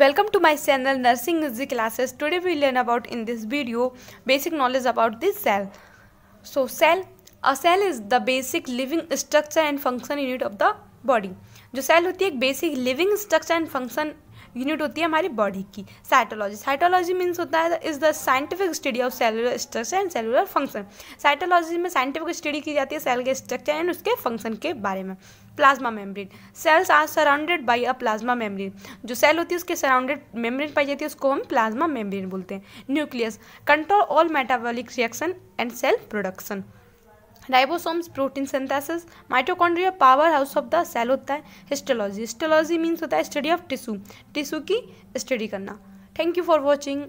Welcome to my channel Nursing Easy Classes. Today we learn about in this video basic knowledge about this cell. So cell, a cell is the basic living structure and function unit of the body. जो cell होती है एक basic living structure and function unit होती है हमारी body की cytology cytology means होता है is the scientific study of cellular structure and cellular function cytology में साइंटिफिक स्टडी की जाती है सेल के स्ट्रक्चर एंड उसके फंक्शन के बारे में plasma membrane cells are surrounded by a plasma membrane जो सेल होती है उसके सराउंडेड मेम्ब्रेन पाई जाती है उसको हम प्लाज्मा मेम्ब्रेन बोलते हैं nucleus control all metabolic reaction and cell production ribosomes protein synthesis mitochondria power house of the cell होता है हिस्टोलॉजी हिस्टोलॉजी मीन्स होता है स्टडी ऑफ टिशू टिश्यू की स्टडी करना थैंक यू फॉर वॉचिंग